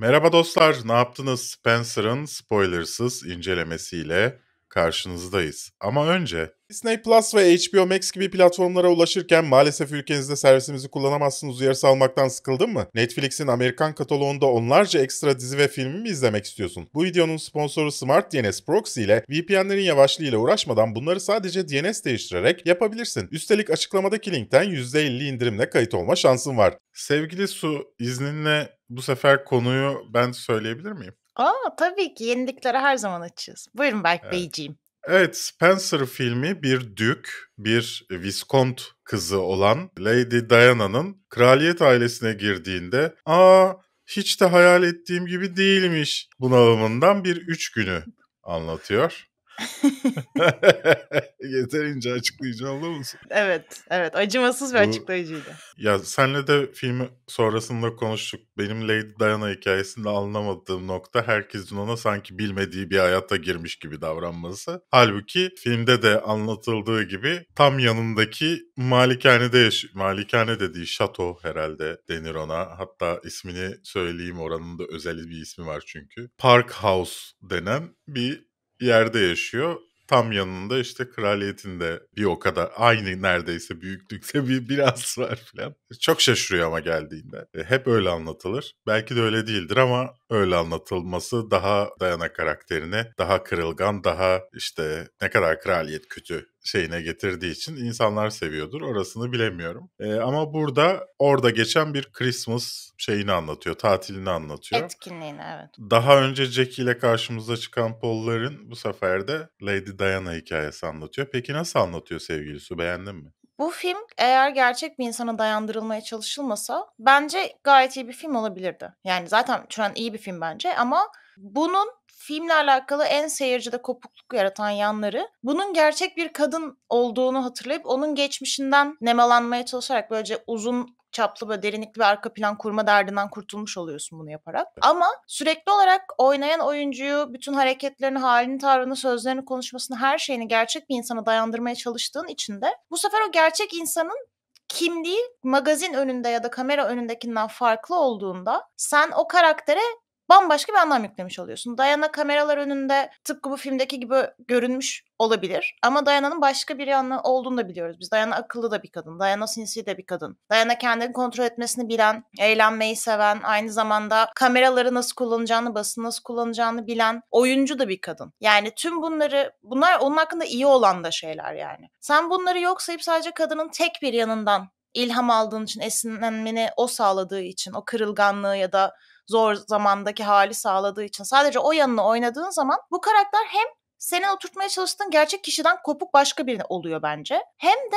Merhaba dostlar, ne yaptınız? Spencer'ın spoilersız incelemesiyle karşınızdayız. Ama önce Disney Plus ve HBO Max gibi platformlara ulaşırken maalesef ülkenizde servisimizi kullanamazsınız uyarısı almaktan sıkıldın mı? Netflix'in Amerikan kataloğunda onlarca ekstra dizi ve filmi mi izlemek istiyorsun? Bu videonun sponsoru Smart DNS Proxy ile VPN'lerin yavaşlığıyla uğraşmadan bunları sadece DNS değiştirerek yapabilirsin. Üstelik açıklamadaki linkten %50 indirimle kayıt olma şansın var. Sevgili Su, izninle bu sefer konuyu ben söyleyebilir miyim? Aa tabii ki yeniliklere her zaman açığız. Buyurun Berk evet. Beyciğim. Evet Spencer filmi bir dük, bir viskont kızı olan Lady Diana'nın kraliyet ailesine girdiğinde aa hiç de hayal ettiğim gibi değilmiş bunalımından bir üç günü anlatıyor. Yeterince açıklayıcı oldu mu? Evet, evet. Acımasız bir Bu, açıklayıcıydı. Ya senle de filmi sonrasında konuştuk. Benim Lady Diana hikayesinde anlamadığım nokta herkesin ona sanki bilmediği bir hayata girmiş gibi davranması. Halbuki filmde de anlatıldığı gibi tam yanındaki malikanede yaş- malikane dediği şato herhalde denir ona. Hatta ismini söyleyeyim oranın da özel bir ismi var çünkü. Park House denen bir yerde yaşıyor. Tam yanında işte kraliyetin de bir o kadar aynı neredeyse büyüklükte bir biraz var filan. Çok şaşırıyor ama geldiğinde. E, hep öyle anlatılır. Belki de öyle değildir ama öyle anlatılması daha Dayana karakterini daha kırılgan, daha işte ne kadar kraliyet kötü şeyine getirdiği için insanlar seviyordur. Orasını bilemiyorum. ee, ama burada orada geçen bir Christmas şeyini anlatıyor, tatilini anlatıyor. Etkinliğini evet. Daha önce Jack ile karşımıza çıkan Paul'ların bu sefer de Lady Diana hikayesi anlatıyor. Peki nasıl anlatıyor sevgilisi beğendin mi? Bu film eğer gerçek bir insana dayandırılmaya çalışılmasa bence gayet iyi bir film olabilirdi. Yani zaten şu an iyi bir film bence ama bunun filmle alakalı en seyircide kopukluk yaratan yanları bunun gerçek bir kadın olduğunu hatırlayıp onun geçmişinden nemalanmaya çalışarak böylece uzun çaplı ve derinlikli bir arka plan kurma derdinden kurtulmuş oluyorsun bunu yaparak. Ama sürekli olarak oynayan oyuncuyu bütün hareketlerini, halini, tavrını, sözlerini, konuşmasını, her şeyini gerçek bir insana dayandırmaya çalıştığın için de bu sefer o gerçek insanın kimliği magazin önünde ya da kamera önündekinden farklı olduğunda sen o karaktere bambaşka bir anlam yüklemiş oluyorsun. Dayana kameralar önünde tıpkı bu filmdeki gibi görünmüş olabilir. Ama Dayana'nın başka bir yanı olduğunu da biliyoruz. Biz Dayana akıllı da bir kadın. Dayana sinsi de bir kadın. Dayana kendini kontrol etmesini bilen, eğlenmeyi seven, aynı zamanda kameraları nasıl kullanacağını, basını nasıl kullanacağını bilen oyuncu da bir kadın. Yani tüm bunları, bunlar onun hakkında iyi olan da şeyler yani. Sen bunları yok sayıp sadece kadının tek bir yanından ilham aldığın için, esinlenmeni o sağladığı için, o kırılganlığı ya da zor zamandaki hali sağladığı için sadece o yanını oynadığın zaman bu karakter hem senin oturtmaya çalıştığın gerçek kişiden kopuk başka biri oluyor bence. Hem de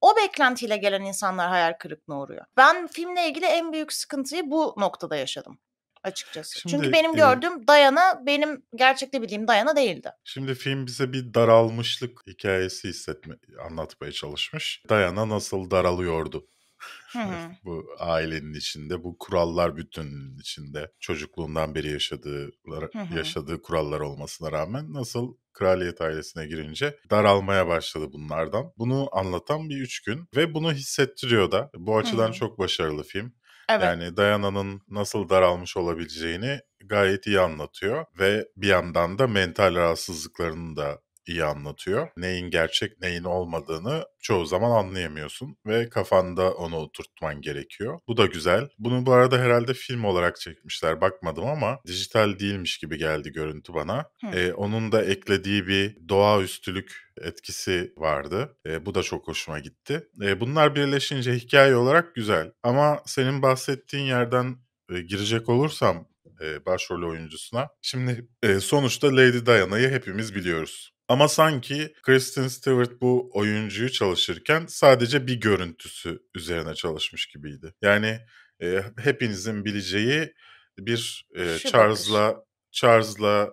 o beklentiyle gelen insanlar hayal kırıklığına uğruyor. Ben filmle ilgili en büyük sıkıntıyı bu noktada yaşadım açıkçası. Şimdi, Çünkü benim e, gördüğüm e, Dayana benim gerçekte bildiğim Dayana değildi. Şimdi film bize bir daralmışlık hikayesi hissetme anlatmaya çalışmış. Dayana nasıl daralıyordu Hani bu ailenin içinde, bu kurallar bütününün içinde çocukluğundan beri yaşadığı yaşadığı kurallar olmasına rağmen nasıl kraliyet ailesine girince daralmaya başladı bunlardan. Bunu anlatan bir üç gün ve bunu hissettiriyor da. Bu açıdan çok başarılı film. Evet. Yani Dayana'nın nasıl daralmış olabileceğini gayet iyi anlatıyor ve bir yandan da mental rahatsızlıklarının da iyi anlatıyor. Neyin gerçek neyin olmadığını çoğu zaman anlayamıyorsun ve kafanda onu oturtman gerekiyor. Bu da güzel. Bunu bu arada herhalde film olarak çekmişler bakmadım ama dijital değilmiş gibi geldi görüntü bana. Ee, onun da eklediği bir üstülük etkisi vardı. E, bu da çok hoşuma gitti. E, bunlar birleşince hikaye olarak güzel. Ama senin bahsettiğin yerden e, girecek olursam e, başrol oyuncusuna. Şimdi e, sonuçta Lady Diana'yı hepimiz biliyoruz. Ama sanki Kristen Stewart bu oyuncuyu çalışırken sadece bir görüntüsü üzerine çalışmış gibiydi. Yani e, hepinizin bileceği bir e, Charles'la Charles'la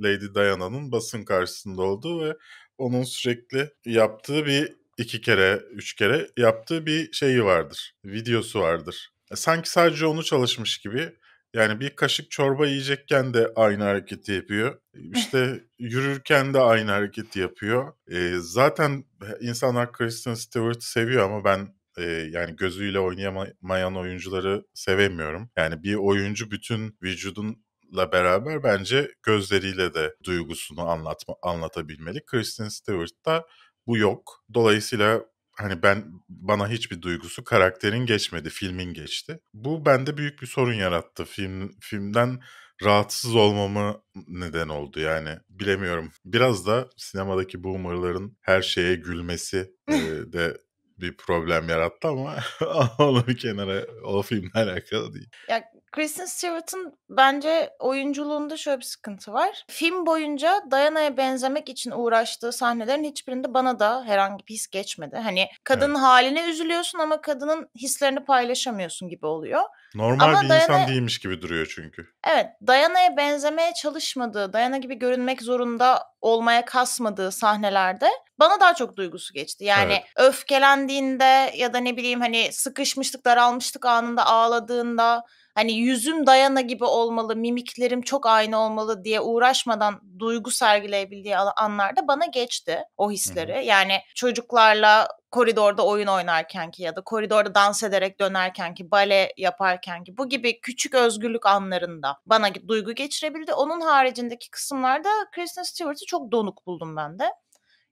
Lady Diana'nın basın karşısında olduğu ve onun sürekli yaptığı bir iki kere, üç kere yaptığı bir şeyi vardır. Videosu vardır. E, sanki sadece onu çalışmış gibi yani bir kaşık çorba yiyecekken de aynı hareketi yapıyor. Eh. İşte yürürken de aynı hareketi yapıyor. E, zaten insanlar Kristen Stewart'ı seviyor ama ben e, yani gözüyle oynayamayan oyuncuları sevemiyorum. Yani bir oyuncu bütün vücudun la beraber bence gözleriyle de duygusunu anlatma, anlatabilmeli. Kristen Stewart'ta bu yok. Dolayısıyla hani ben bana hiçbir duygusu karakterin geçmedi, filmin geçti. Bu bende büyük bir sorun yarattı. Film filmden rahatsız olmamı neden oldu yani bilemiyorum. Biraz da sinemadaki bu umarların her şeye gülmesi e, de bir problem yarattı ama onu bir kenara o filmle alakalı değil. Ya Kristen Stewart'ın bence oyunculuğunda şöyle bir sıkıntı var. Film boyunca Diana'ya benzemek için uğraştığı sahnelerin hiçbirinde bana da herhangi bir his geçmedi. Hani kadının evet. haline üzülüyorsun ama kadının hislerini paylaşamıyorsun gibi oluyor. Normal ama bir Diana... insan değilmiş gibi duruyor çünkü. Evet, Diana'ya benzemeye çalışmadığı, Diana gibi görünmek zorunda olmaya kasmadığı sahnelerde bana daha çok duygusu geçti. Yani evet. öfkelendiğinde ya da ne bileyim hani sıkışmışlık, daralmışlık anında ağladığında hani yüzüm Dayana gibi olmalı, mimiklerim çok aynı olmalı diye uğraşmadan duygu sergileyebildiği anlarda bana geçti o hisleri. Hı hı. Yani çocuklarla koridorda oyun oynarken ki ya da koridorda dans ederek dönerken ki bale yaparken ki bu gibi küçük özgürlük anlarında bana duygu geçirebildi. Onun haricindeki kısımlarda Kristen Stewart'ı çok donuk buldum ben de.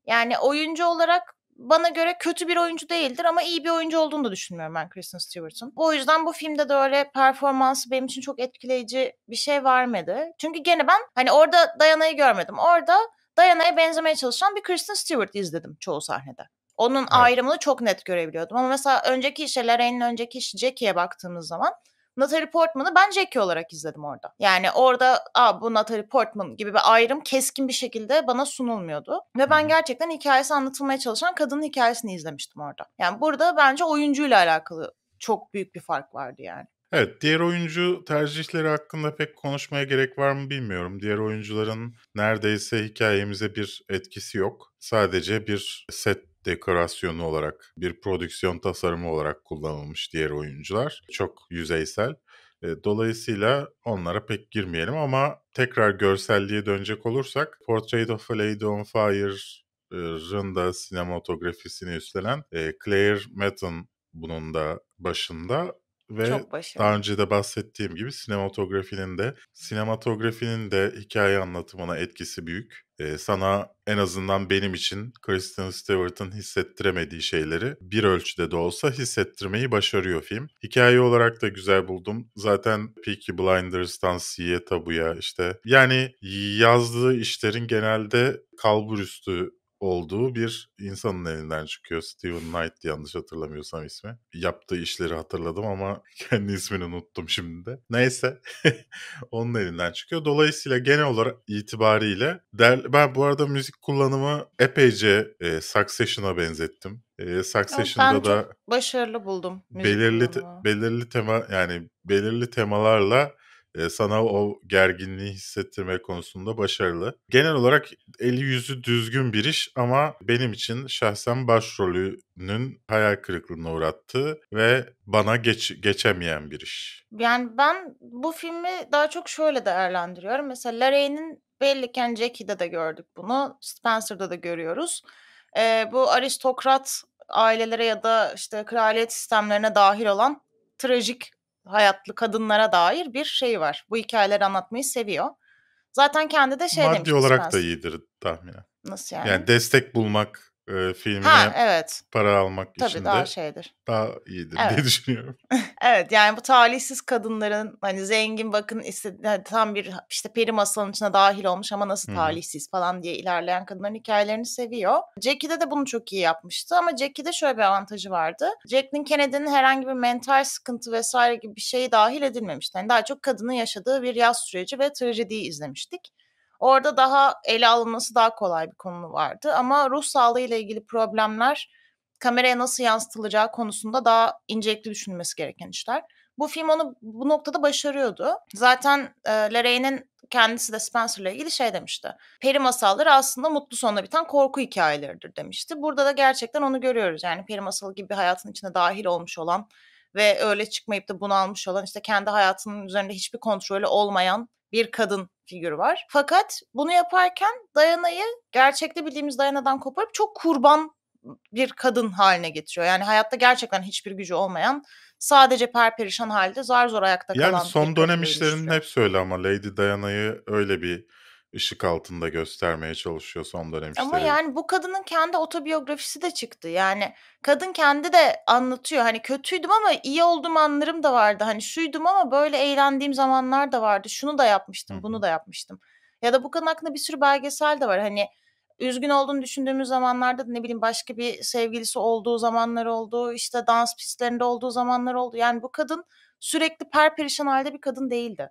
Yani oyuncu olarak bana göre kötü bir oyuncu değildir ama iyi bir oyuncu olduğunu da düşünmüyorum ben Kristen Stewart'ın. O yüzden bu filmde de öyle performansı benim için çok etkileyici bir şey vermedi. Çünkü gene ben hani orada Diana'yı görmedim. Orada Diana'ya benzemeye çalışan bir Kristen Stewart izledim çoğu sahnede. Onun evet. ayrımını çok net görebiliyordum. Ama mesela önceki işe, Lorraine'in önceki işi Jackie'ye baktığımız zaman Natalie Portman'ı ben Jackie olarak izledim orada. Yani orada Aa, bu Natalie Portman gibi bir ayrım keskin bir şekilde bana sunulmuyordu. Ve ben gerçekten hikayesi anlatılmaya çalışan kadının hikayesini izlemiştim orada. Yani burada bence oyuncuyla alakalı çok büyük bir fark vardı yani. Evet, diğer oyuncu tercihleri hakkında pek konuşmaya gerek var mı bilmiyorum. Diğer oyuncuların neredeyse hikayemize bir etkisi yok. Sadece bir set dekorasyonu olarak, bir prodüksiyon tasarımı olarak kullanılmış diğer oyuncular. Çok yüzeysel. E, dolayısıyla onlara pek girmeyelim ama tekrar görselliğe dönecek olursak Portrait of a Lady on Fire'ın da sinematografisini üstlenen e, Claire Madden bunun da başında ve Çok başarılı. daha önce de bahsettiğim gibi sinematografinin de sinematografinin de hikaye anlatımına etkisi büyük. Ee, sana en azından benim için Kristen Stewart'ın hissettiremediği şeyleri bir ölçüde de olsa hissettirmeyi başarıyor film. Hikaye olarak da güzel buldum. Zaten Peaky Blinders'tan C'ye Tabu'ya işte yani yazdığı işlerin genelde üstü olduğu bir insanın elinden çıkıyor. Steven Knight yanlış hatırlamıyorsam ismi. Yaptığı işleri hatırladım ama kendi ismini unuttum şimdi de. Neyse onun elinden çıkıyor. Dolayısıyla genel olarak itibariyle der, ben bu arada müzik kullanımı epeyce e, Succession'a benzettim. E, Succession'da ben da başarılı buldum. Belirli te, belirli tema yani belirli temalarla sana o gerginliği hissettirme konusunda başarılı. Genel olarak eli yüzü düzgün bir iş ama benim için şahsen başrolünün hayal kırıklığına uğrattığı ve bana geç, geçemeyen bir iş. Yani ben bu filmi daha çok şöyle değerlendiriyorum. Mesela Larry'nin belli ki yani Jackie'de de gördük bunu. Spencer'da da görüyoruz. Ee, bu aristokrat ailelere ya da işte kraliyet sistemlerine dahil olan trajik hayatlı kadınlara dair bir şey var. Bu hikayeleri anlatmayı seviyor. Zaten kendi de şey Maddi demiş. Maddi olarak da iyidir tahminen. Nasıl yani? Yani destek bulmak e, filmine ha, evet. para almak Tabii işinde daha şeydir. Daha iyidir evet. diye düşünüyorum. evet yani bu talihsiz kadınların hani zengin bakın istedi, tam bir işte peri masalının içine dahil olmuş ama nasıl talihsiz hı falan diye ilerleyen kadınların hikayelerini seviyor. Jackie'de de bunu çok iyi yapmıştı ama Jackie'de şöyle bir avantajı vardı. Jacqueline Kennedy'nin herhangi bir mental sıkıntı vesaire gibi bir şeyi dahil edilmemişti. Yani daha çok kadının yaşadığı bir yaz süreci ve trajediyi izlemiştik. Orada daha ele alınması daha kolay bir konu vardı ama ruh sağlığı ile ilgili problemler kameraya nasıl yansıtılacağı konusunda daha incelikli düşünülmesi gereken işler. Bu film onu bu noktada başarıyordu. Zaten e, Larry'nin kendisi de Spencer ile ilgili şey demişti. Peri masalları aslında mutlu sonla biten korku hikayeleridir demişti. Burada da gerçekten onu görüyoruz. Yani peri masalı gibi hayatın içine dahil olmuş olan ve öyle çıkmayıp da bunu almış olan işte kendi hayatının üzerinde hiçbir kontrolü olmayan bir kadın figürü var. Fakat bunu yaparken Dayana'yı gerçekte bildiğimiz Dayana'dan koparıp çok kurban bir kadın haline getiriyor. Yani hayatta gerçekten hiçbir gücü olmayan sadece perperişan halde zar zor ayakta yani kalan. Yani son dönem işlerinin hep öyle ama Lady Diana'yı öyle bir ışık altında göstermeye çalışıyor son dönem Ama yani bu kadının kendi otobiyografisi de çıktı. Yani kadın kendi de anlatıyor. Hani kötüydüm ama iyi olduğum anlarım da vardı. Hani şuydum ama böyle eğlendiğim zamanlar da vardı. Şunu da yapmıştım, bunu da yapmıştım. Ya da bu kadın hakkında bir sürü belgesel de var. Hani üzgün olduğunu düşündüğümüz zamanlarda da ne bileyim başka bir sevgilisi olduğu zamanlar oldu. İşte dans pistlerinde olduğu zamanlar oldu. Yani bu kadın sürekli perperişan halde bir kadın değildi.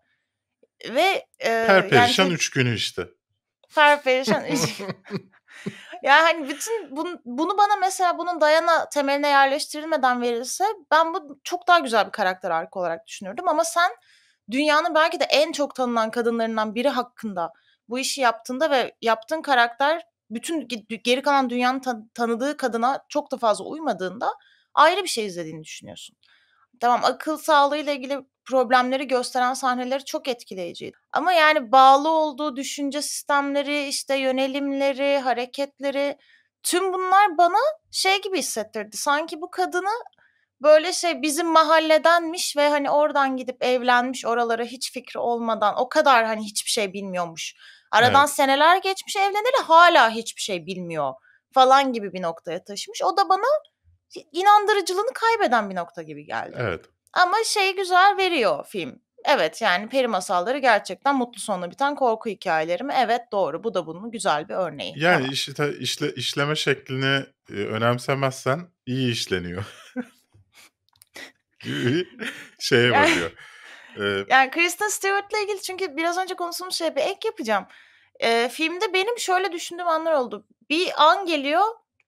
Ve e, perperişan yani, üç günü işte. Perperişan üç günü. yani hani bütün bunu, bunu bana mesela bunun dayana temeline yerleştirilmeden verilse ben bu çok daha güzel bir karakter arka olarak düşünürdüm ama sen dünyanın belki de en çok tanınan kadınlarından biri hakkında bu işi yaptığında ve yaptığın karakter bütün geri kalan dünyanın ta- tanıdığı kadına çok da fazla uymadığında ayrı bir şey izlediğini düşünüyorsun. Tamam akıl sağlığıyla ilgili problemleri gösteren sahneleri çok etkileyiciydi. Ama yani bağlı olduğu düşünce sistemleri, işte yönelimleri, hareketleri tüm bunlar bana şey gibi hissettirdi. Sanki bu kadını böyle şey bizim mahalledenmiş ve hani oradan gidip evlenmiş oralara hiç fikri olmadan o kadar hani hiçbir şey bilmiyormuş. Aradan evet. seneler geçmiş evleneli hala hiçbir şey bilmiyor falan gibi bir noktaya taşımış. O da bana inandırıcılığını kaybeden bir nokta gibi geldi. Evet. Ama şey güzel veriyor film. Evet yani peri masalları gerçekten mutlu sonla biten korku hikayeleri mi? Evet doğru bu da bunun güzel bir örneği. Yani tamam. işte işle, işleme şeklini e, önemsemezsen iyi işleniyor. şeye varıyor. Yani, ee, yani Kristen Stewart'la ilgili çünkü biraz önce konuştuğumuz şeye bir ek yapacağım. Ee, filmde benim şöyle düşündüğüm anlar oldu. Bir an geliyor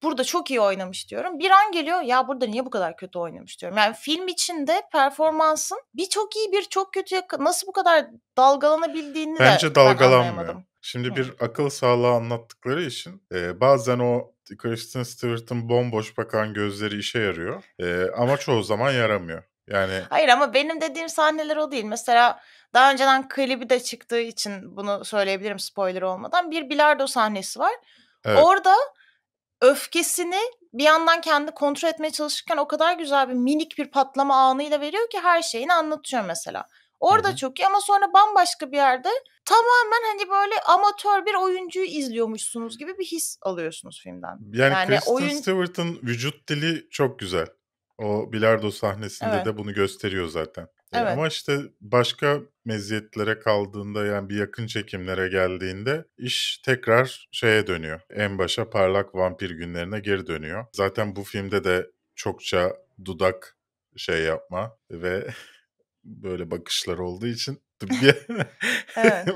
burada çok iyi oynamış diyorum. Bir an geliyor ya burada niye bu kadar kötü oynamış diyorum. Yani film içinde performansın bir çok iyi bir çok kötü nasıl bu kadar dalgalanabildiğini Bence de dalgalanmıyor. Ben Şimdi Hı. bir akıl sağlığı anlattıkları için e, bazen o Kristen Stewart'ın bomboş bakan gözleri işe yarıyor e, ama çoğu zaman yaramıyor. Yani Hayır ama benim dediğim sahneler o değil. Mesela daha önceden klibi de çıktığı için bunu söyleyebilirim spoiler olmadan. Bir bilardo sahnesi var. Evet. Orada öfkesini bir yandan kendi kontrol etmeye çalışırken o kadar güzel bir minik bir patlama anıyla veriyor ki her şeyini anlatıyor mesela. Orada Hı-hı. çok iyi ama sonra bambaşka bir yerde tamamen hani böyle amatör bir oyuncuyu izliyormuşsunuz gibi bir his alıyorsunuz filmden. Yani, yani Kristen oyun... Stewart'ın vücut dili çok güzel. O bilardo sahnesinde evet. de bunu gösteriyor zaten. E, evet. Ama işte başka meziyetlere kaldığında yani bir yakın çekimlere geldiğinde iş tekrar şeye dönüyor. En başa parlak vampir günlerine geri dönüyor. Zaten bu filmde de çokça dudak şey yapma ve böyle bakışlar olduğu için bir, evet.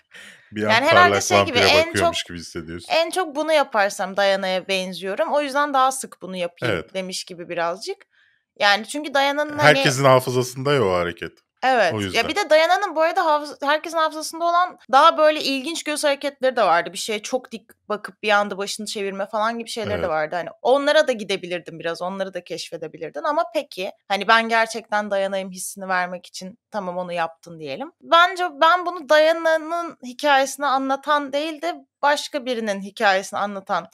bir an yani herhalde şey gibi en çok gibi hissediyorsun. En çok bunu yaparsam Dayana'ya benziyorum. O yüzden daha sık bunu yapayım evet. demiş gibi birazcık. Yani çünkü Dayana'nın hani... Herkesin hafızasında ya o hareket. Evet. O Ya bir de Dayana'nın bu arada hafız, herkesin hafızasında olan daha böyle ilginç göz hareketleri de vardı. Bir şeye çok dik bakıp bir anda başını çevirme falan gibi şeyler evet. de vardı. Hani onlara da gidebilirdin biraz. Onları da keşfedebilirdin ama peki hani ben gerçekten Dayana'yım hissini vermek için tamam onu yaptın diyelim. Bence ben bunu Dayana'nın hikayesini anlatan değil de başka birinin hikayesini anlatan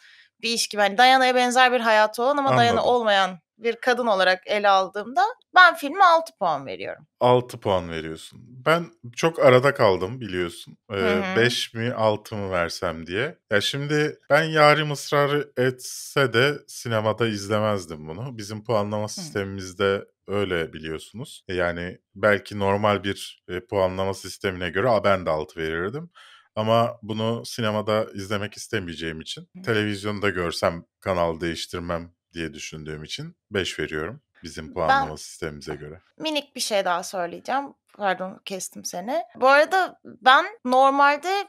bir iş gibi. Hani Dayana'ya benzer bir hayatı olan ama Anladım. Dayana olmayan bir kadın olarak ele aldığımda ben filme 6 puan veriyorum. 6 puan veriyorsun. Ben çok arada kaldım biliyorsun. Ee, mi 6 mı versem diye. Ya şimdi ben yarim ısrar etse de sinemada izlemezdim bunu. Bizim puanlama sistemimizde öyle biliyorsunuz. E, yani belki normal bir e, puanlama sistemine göre ben de 6 verirdim. Ama bunu sinemada izlemek istemeyeceğim için televizyonda görsem kanal değiştirmem diye düşündüğüm için 5 veriyorum bizim puanlama ben, sistemimize göre. Minik bir şey daha söyleyeceğim. Pardon kestim seni. Bu arada ben normalde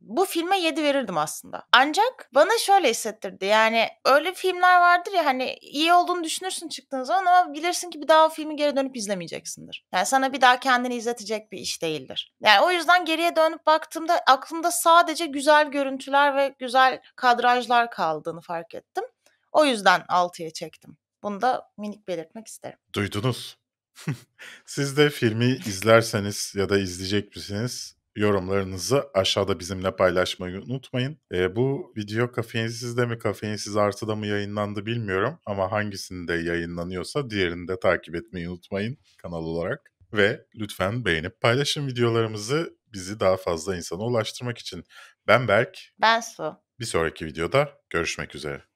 bu filme 7 verirdim aslında. Ancak bana şöyle hissettirdi. Yani öyle filmler vardır ya hani iyi olduğunu düşünürsün çıktığın zaman ama bilirsin ki bir daha o filmi geri dönüp izlemeyeceksindir. Yani sana bir daha kendini izletecek bir iş değildir. Yani o yüzden geriye dönüp baktığımda aklımda sadece güzel görüntüler ve güzel kadrajlar kaldığını fark ettim. O yüzden 6'ya çektim. Bunu da minik belirtmek isterim. Duydunuz. Siz de filmi izlerseniz ya da izleyecek misiniz? Yorumlarınızı aşağıda bizimle paylaşmayı unutmayın. E, bu video kafeinsiz de mi kafeinsiz artıda mı yayınlandı bilmiyorum ama hangisinde yayınlanıyorsa diğerini de takip etmeyi unutmayın kanal olarak. Ve lütfen beğenip paylaşın videolarımızı bizi daha fazla insana ulaştırmak için. Ben Berk. Ben Su. Bir sonraki videoda görüşmek üzere.